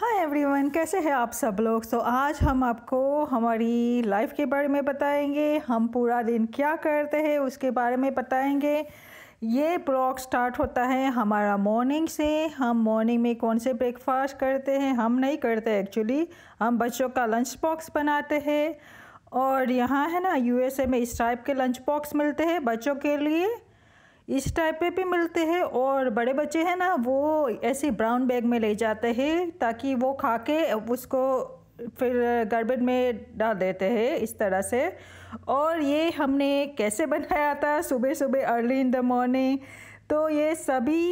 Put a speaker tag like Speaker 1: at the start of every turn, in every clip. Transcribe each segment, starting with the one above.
Speaker 1: hi everyone कैसे हैं आप सब लोग तो आज हम आपको हमारी लाइफ के बारे में बताएंगे हम पूरा दिन क्या करते हैं उसके बारे में बताएंगे ये ब्लॉग स्टार्ट होता है हमारा मॉर्निंग से हम मॉर्निंग में कौन से ब्रेकफास्ट करते हैं हम नहीं करते एक्चुअली हम बच्चों का लंच बॉक्स बनाते हैं और यहाँ है ना यूएसए में इस टाइप के लंच बॉक्स मिलते हैं बच्चों के लिए इस टाइप पे भी मिलते हैं और बड़े बच्चे हैं ना वो ऐसे ब्राउन बैग में ले जाते हैं ताकि वो खा के उसको फिर गार्बेज में डाल देते हैं इस तरह से और ये हमने कैसे बनाया था सुबह सुबह अर्ली इन द मॉर्निंग तो ये सभी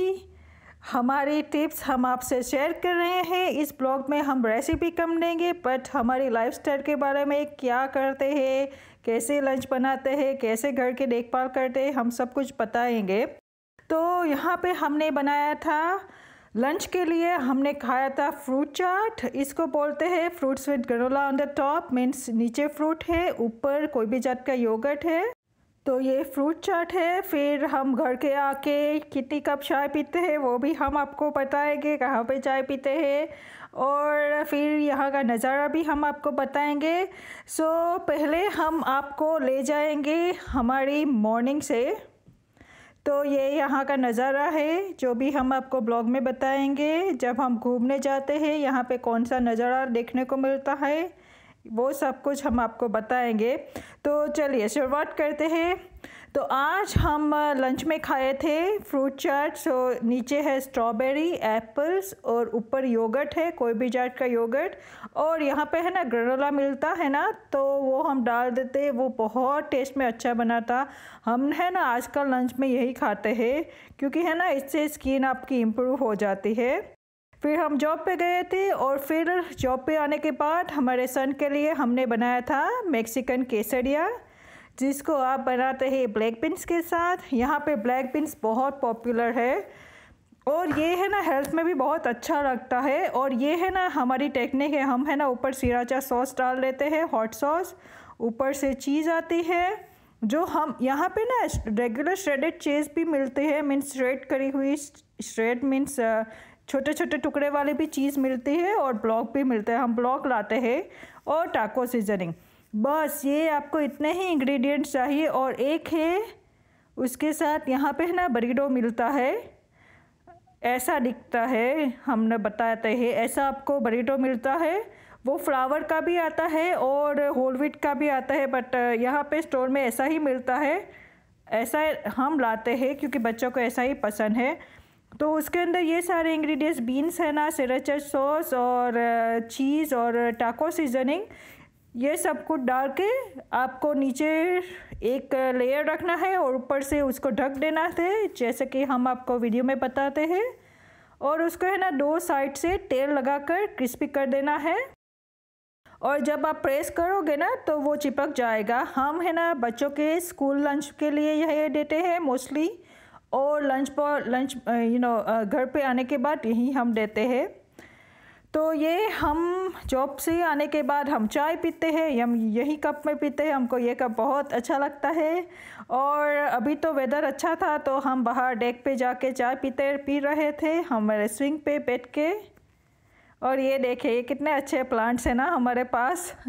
Speaker 1: हमारी टिप्स हम आपसे शेयर कर रहे हैं इस ब्लॉग में हम रेसिपी कम देंगे बट हमारी लाइफस्टाइल के बारे में क्या करते हैं कैसे लंच बनाते हैं कैसे घर के देखभाल करते हैं हम सब कुछ बताएंगे तो यहाँ पे हमने बनाया था लंच के लिए हमने खाया था फ्रूट चाट इसको बोलते हैं fruits with granola on the top means नीचे फ्रूट है ऊपर कोई भी जात का योगर्ट है तो ये फ्रूट चाट है फिर हम घर के आके कितनी कप चाय पीते हैं वो भी हम आपको बताएंगे कहाँ पे चाय पीते हैं और फिर यहाँ का नज़ारा भी हम आपको बताएंगे सो पहले हम आपको ले जाएंगे हमारी मॉर्निंग से तो ये यहाँ का नज़ारा है जो भी हम आपको ब्लॉग में बताएंगे जब हम घूमने जाते हैं यहाँ पे कौन सा नज़ारा देखने को मिलता है वो सब कुछ हम आपको बताएंगे तो चलिए शुरुआत करते हैं तो आज हम लंच में खाए थे फ्रूट चाट सो नीचे है स्ट्रॉबेरी एप्पल्स और ऊपर योगर्ट है कोई भी जाट का योगर्ट और यहाँ पे है ना ग्रनोला मिलता है ना तो वो हम डाल देते वो बहुत टेस्ट में अच्छा बना था हम है ना आजकल लंच में यही खाते हैं क्योंकि है ना इससे स्किन आपकी इम्प्रूव हो जाती है फिर हम जॉब पे गए थे और फिर जॉब पे आने के बाद हमारे सन के लिए हमने बनाया था मेक्सिकन केसरिया जिसको आप बनाते हैं ब्लैक बीन्स के साथ यहाँ पे ब्लैक बीन्स बहुत पॉपुलर है और ये है ना हेल्थ में भी बहुत अच्छा लगता है और ये है ना हमारी टेक्निक है हम है ना ऊपर सिराचा सॉस डाल लेते हैं हॉट सॉस ऊपर से चीज़ आती है जो हम यहाँ पे ना रेगुलर श्रेडेड चीज़ भी मिलते हैं मीन्स श्रेड करी हुई श्रेड मीन्स छोटे छोटे टुकड़े वाले भी चीज़ मिलती है और ब्लॉक भी मिलते हैं हम ब्लॉक लाते हैं और टाको सीजनिंग बस ये आपको इतने ही इंग्रेडिएंट्स चाहिए और एक है उसके साथ यहाँ पे है ना बरीडो मिलता है ऐसा दिखता है हमने बताते हैं ऐसा आपको बरीडो मिलता है वो फ्लावर का भी आता है और होल का भी आता है बट यहाँ पे स्टोर में ऐसा ही मिलता है ऐसा हम लाते हैं क्योंकि बच्चों को ऐसा ही पसंद है तो उसके अंदर ये सारे इंग्रेडिएंट्स बीन्स है ना सिराचर सॉस और चीज़ और टाको सीजनिंग ये सब कुछ डाल के आपको नीचे एक लेयर रखना है और ऊपर से उसको ढक देना है जैसे कि हम आपको वीडियो में बताते हैं और उसको है ना दो साइड से तेल लगाकर क्रिस्पी कर देना है और जब आप प्रेस करोगे ना तो वो चिपक जाएगा हम है ना बच्चों के स्कूल लंच के लिए यह देते हैं मोस्टली और लंच पर लंच यू नो घर पे आने के बाद यहीं हम देते हैं तो ये हम जॉब से आने के बाद हम चाय पीते हैं हम यही कप में पीते हैं हमको ये कप बहुत अच्छा लगता है और अभी तो वेदर अच्छा था तो हम बाहर डेक पे जाके चाय पीते पी रहे थे हमारे स्विंग पे बैठ के और ये देखे ये कितने अच्छे प्लांट्स हैं ना हमारे पास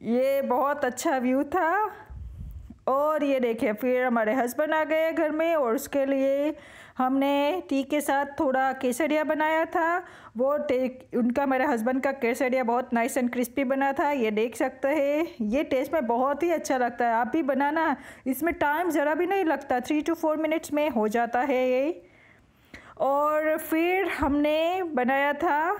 Speaker 1: ये बहुत अच्छा व्यू था और ये देखिए फिर हमारे हस्बैंड आ गए घर में और उसके लिए हमने टी के साथ थोड़ा केसरिया बनाया था वो उनका मेरे हस्बैंड का केसरिया बहुत नाइस एंड क्रिस्पी बना था ये देख सकते हैं ये टेस्ट में बहुत ही अच्छा लगता है आप भी बनाना इसमें टाइम ज़रा भी नहीं लगता थ्री टू फोर मिनट्स में हो जाता है ये और फिर हमने बनाया था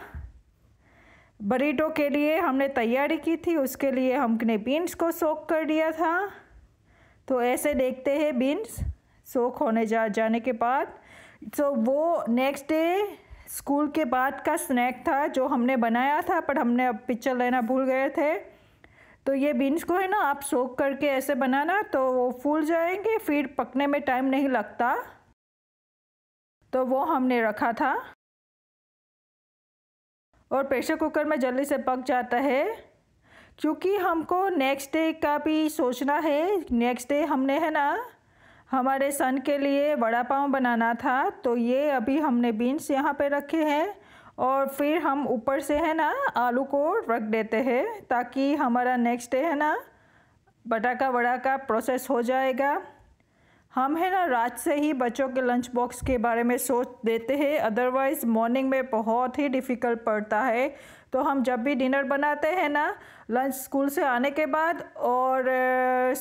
Speaker 1: बरीटो के लिए हमने तैयारी की थी उसके लिए हमने बीन्स को सोक कर दिया था तो ऐसे देखते हैं बीन्स सोख होने जा जाने के बाद तो वो नेक्स्ट डे स्कूल के बाद का स्नैक था जो हमने बनाया था पर हमने अब पिक्चर लेना भूल गए थे तो ये बीन्स को है ना आप सोख करके ऐसे बनाना तो वो फूल जाएंगे फिर पकने में टाइम नहीं लगता तो वो हमने रखा था और प्रेशर कुकर में जल्दी से पक जाता है क्योंकि हमको नेक्स्ट डे का भी सोचना है नेक्स्ट डे हमने है ना हमारे सन के लिए वड़ा पाव बनाना था तो ये अभी हमने बीन्स यहाँ पे रखे हैं और फिर हम ऊपर से है ना आलू को रख देते हैं ताकि हमारा नेक्स्ट डे है ना बटाका वड़ा का प्रोसेस हो जाएगा हम है ना रात से ही बच्चों के लंच बॉक्स के बारे में सोच देते हैं अदरवाइज़ मॉर्निंग में बहुत ही डिफ़िकल्ट पड़ता है तो हम जब भी डिनर बनाते हैं ना लंच स्कूल से आने के बाद और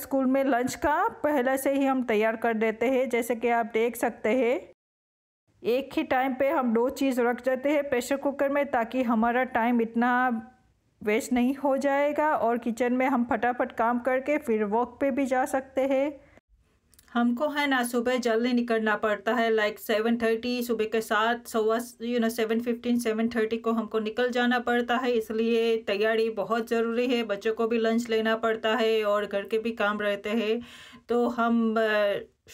Speaker 1: स्कूल में लंच का पहले से ही हम तैयार कर देते हैं जैसे कि आप देख सकते हैं एक ही टाइम पे हम दो चीज़ रख देते हैं प्रेशर कुकर में ताकि हमारा टाइम इतना वेस्ट नहीं हो जाएगा और किचन में हम फटाफट काम करके फिर वॉक पे भी जा सकते हैं हमको है ना सुबह जल्दी निकलना पड़ता है लाइक सेवन थर्टी सुबह के साथ सवा you know seven fifteen seven thirty को हमको निकल जाना पड़ता है इसलिए तैयारी बहुत ज़रूरी है बच्चों को भी लंच लेना पड़ता है और घर के भी काम रहते हैं तो हम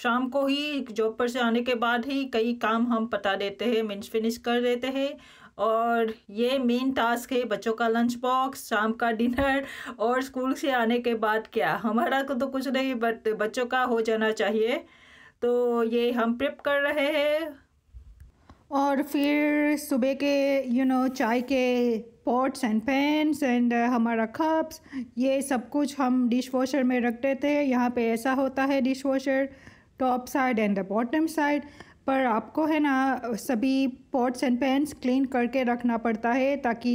Speaker 1: शाम को ही जॉब पर से आने के बाद ही कई काम हम पता देते हैं मीन्स फिनिश कर देते हैं और ये मेन टास्क है बच्चों का लंच बॉक्स शाम का डिनर और स्कूल से आने के बाद क्या हमारा को तो कुछ नहीं बट बच्चों का हो जाना चाहिए तो ये हम प्रिप कर रहे हैं और फिर सुबह के यू नो चाय के पॉट्स एंड पैंस एंड हमारा कप्स ये सब कुछ हम डिश वॉशर में रख देते हैं यहाँ पे ऐसा होता है dishwasher top side and the bottom side पर आपको है ना सभी पॉट्स एंड पैंस क्लीन करके रखना पड़ता है ताकि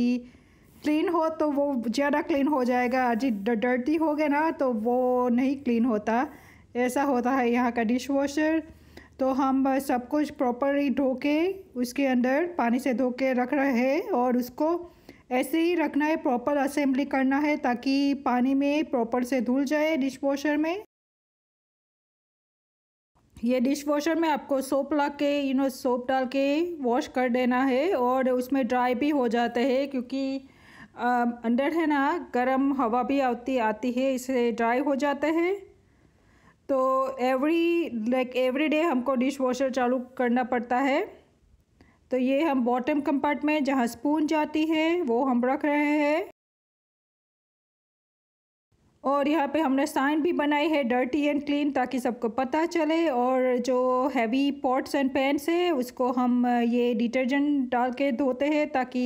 Speaker 1: क्लीन हो तो वो ज़्यादा क्लीन हो जाएगा जी डर्टी हो गया ना तो वो नहीं क्लीन होता ऐसा होता है यहाँ का डिश वॉशर तो हम सब कुछ प्रॉपरली धो के उसके अंदर पानी से धो के रख रहे हैं और उसको ऐसे ही रखना है प्रॉपर असेंबली करना है ताकि पानी में प्रॉपर से धुल जाए डिश वॉशर में ये डिश वॉशर में आपको सोप लग के यू नो सोप डाल के वॉश कर देना है और उसमें ड्राई भी हो जाता है क्योंकि अंदर है ना गर्म हवा भी आती आती है इससे ड्राई हो जाता है तो एवरी लाइक एवरी डे हमको डिश वॉशर चालू करना पड़ता है तो ये हम बॉटम कंपार्टमेंट जहाँ स्पून जाती है वो हम रख रहे हैं और यहाँ पे हमने साइन भी बनाई है डर्टी एंड क्लीन ताकि सबको पता चले और जो हैवी पॉट्स एंड पैंस है उसको हम ये डिटर्जेंट डाल के धोते हैं ताकि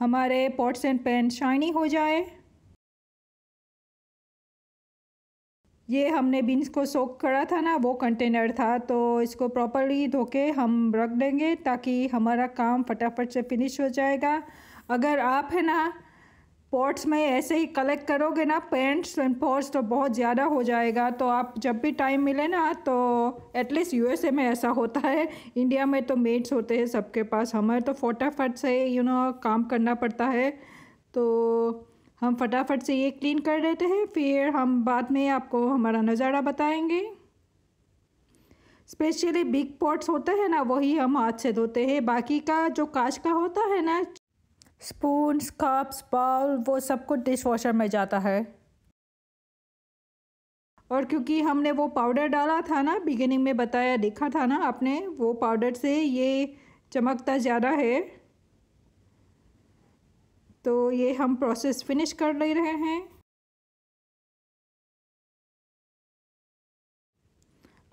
Speaker 1: हमारे पॉट्स एंड पैन शाइनी हो जाए ये हमने बीन्स को सोक करा था ना वो कंटेनर था तो इसको प्रॉपरली धो के हम रख देंगे ताकि हमारा काम फटाफट से फिनिश हो जाएगा अगर आप है ना पॉट्स में ऐसे ही कलेक्ट करोगे ना पेंट्स एंड पॉट्स तो बहुत ज़्यादा हो जाएगा तो आप जब भी टाइम मिले ना तो एटलीस्ट यू में ऐसा होता है इंडिया में तो मेट्स होते हैं सबके पास हमें तो फटाफट से यू you नो know, काम करना पड़ता है तो हम फटाफट से ये क्लीन कर देते हैं फिर हम बाद में आपको हमारा नज़ारा बताएंगे स्पेशली बिग पॉट्स होते हैं ना वही हम हाथ से धोते हैं बाकी का जो कांच का होता है ना स्पून कप्स बाउल वो सब कुछ डिश वॉशर में जाता है और क्योंकि हमने वो पाउडर डाला था ना बिगिनिंग में बताया देखा था ना आपने वो पाउडर से ये चमकता ज़्यादा है तो ये हम प्रोसेस फिनिश कर ले रहे हैं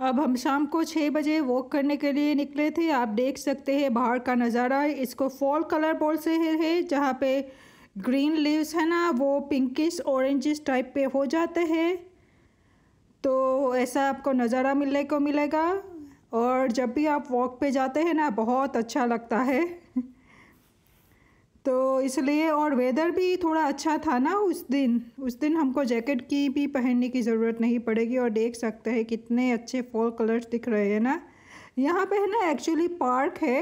Speaker 1: अब हम शाम को छः बजे वॉक करने के लिए निकले थे आप देख सकते हैं बाहर का नज़ारा इसको फॉल कलर बोल से है जहाँ पे ग्रीन लीव्स है ना वो पिंकिश ऑरेंजिस टाइप पे हो जाते हैं तो ऐसा आपको नज़ारा मिलने को मिलेगा और जब भी आप वॉक पे जाते हैं ना बहुत अच्छा लगता है तो इसलिए और वेदर भी थोड़ा अच्छा था ना उस दिन उस दिन हमको जैकेट की भी पहनने की ज़रूरत नहीं पड़ेगी और देख सकते हैं कितने अच्छे फॉल कलर्स दिख रहे हैं ना यहाँ पे है ना एक्चुअली पार्क है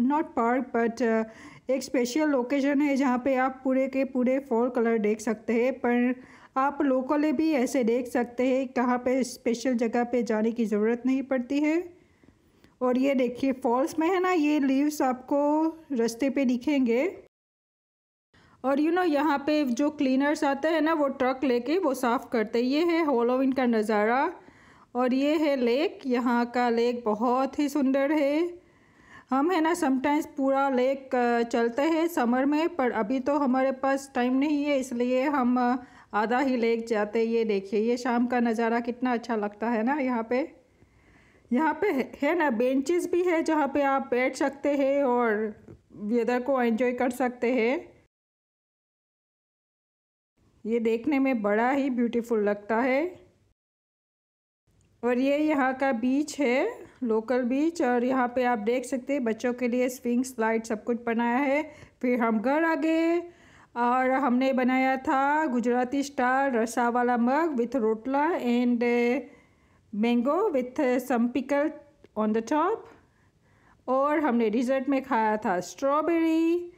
Speaker 1: नॉट पार्क बट एक स्पेशल लोकेशन है जहाँ पे आप पूरे के पूरे फॉल कलर देख सकते हैं पर आप लोकली भी ऐसे देख सकते हैं कहाँ पे स्पेशल जगह पे जाने की ज़रूरत नहीं पड़ती है और ये देखिए फॉल्स में है ना ये लीव्स आपको रास्ते पे दिखेंगे और यू नो यहाँ पे जो क्लीनर्स आते हैं ना वो ट्रक लेके वो साफ़ करते ये है हॉलोविन का नज़ारा और ये है लेक यहाँ का लेक बहुत ही सुंदर है हम है ना समटाइम्स पूरा लेक चलते हैं समर में पर अभी तो हमारे पास टाइम नहीं है इसलिए हम आधा ही लेक जाते ये देखिए ये शाम का नज़ारा कितना अच्छा लगता है ना यहाँ पे यहाँ पे है ना बेंचेस भी है जहाँ पे आप बैठ सकते हैं और वेदर को एंजॉय कर सकते हैं ये देखने में बड़ा ही ब्यूटीफुल लगता है और ये यहाँ का बीच है लोकल बीच और यहाँ पे आप देख सकते हैं बच्चों के लिए स्विंग स्लाइड सब कुछ बनाया है फिर हम घर आ गए और हमने बनाया था गुजराती स्टार रसा वाला मग with rotla and mango with some pickle on the top और हमने डिज़र्ट में खाया था स्ट्रॉबेरी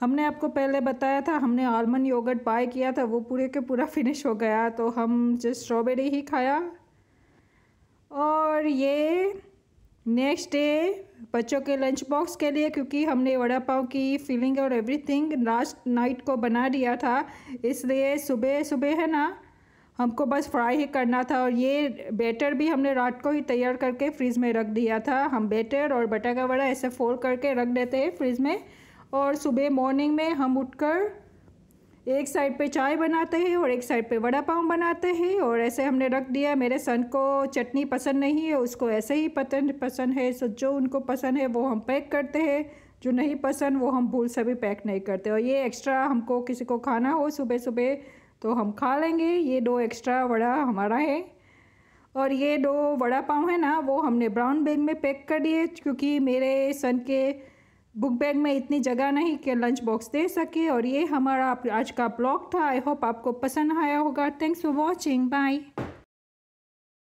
Speaker 1: हमने आपको पहले बताया था हमने आलमंड योगर्ट बाय किया था वो पूरे के पूरा फिनिश हो गया तो हम जस्ट स्ट्रॉबेरी ही खाया और ये नेक्स्ट डे बच्चों के लंच बॉक्स के लिए क्योंकि हमने वड़ा पाव की फीलिंग और एवरीथिंग लास्ट नाइट को बना दिया था इसलिए सुबह सुबह है ना हमको बस फ्राई ही करना था और ये बैटर भी हमने रात को ही तैयार करके फ्रिज में रख दिया था हम बैटर और बटाखा का वड़ा ऐसे फोल्ड करके रख देते हैं फ्रिज में और सुबह मॉर्निंग में हम उठकर एक साइड पे चाय बनाते हैं और एक साइड पे वड़ा पाव बनाते हैं और ऐसे हमने रख दिया मेरे सन को चटनी पसंद नहीं है उसको ऐसे ही पतन पसंद है सो जो उनको पसंद है वो हम पैक करते हैं जो नहीं पसंद वो हम भूल से भी पैक नहीं करते और ये एक्स्ट्रा हमको किसी को खाना हो सुबह सुबह तो हम खा लेंगे ये दो एक्स्ट्रा वड़ा हमारा है और ये दो वड़ा पाव है ना वो हमने ब्राउन बैग में पैक कर दिए क्योंकि मेरे सन के बुक बैग में इतनी जगह नहीं कि लंच बॉक्स दे सके और ये हमारा आज का ब्लॉग था आई होप आपको पसंद आया होगा थैंक्स फॉर वॉचिंग बाय